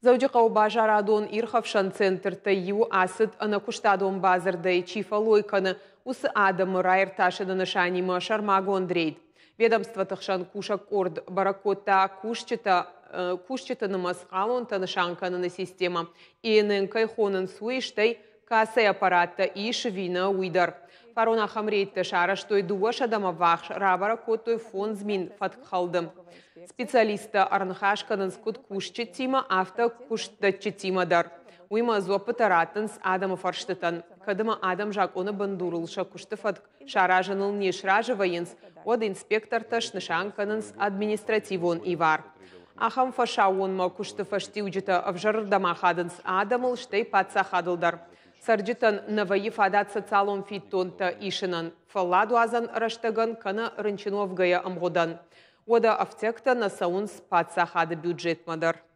Зауджиқа бажарадон Ирхавшан центрта ю асыд анакуштадон базардай чифа лойканы усы адамы райрташыды нышанимы шармагон дрейд. Ведомство тұқшан кушак орд баракота кушчыта э, кушчытыны масқалон танышанканыны система. Енін кайхонын суештай касай аппарата иш вина уйдар. Фарона Хамрейтте шараштой дуаш адама вахш рабара котой фон змин фаткалдым. Специалиста Арнхашканын скут кушчы тима авто куштачы тимадар. Уйма зопы таратынс адама фарштытан. Кадыма адам жак оны бандурылша фатк шаражыныл не шражывайынс, ода инспектор таш нышанканынс административон ивар. Ахам фашауын ма куштыфаштиуджита авжар дамахадынс адамыл штей патса хадылдар. Сарджитан наваи фадат социалом фиттонта ишинан. Фалладу азан раштаган кана рынчинов гая амгодан. Ода афтекта на саун спаца хада бюджет мадар.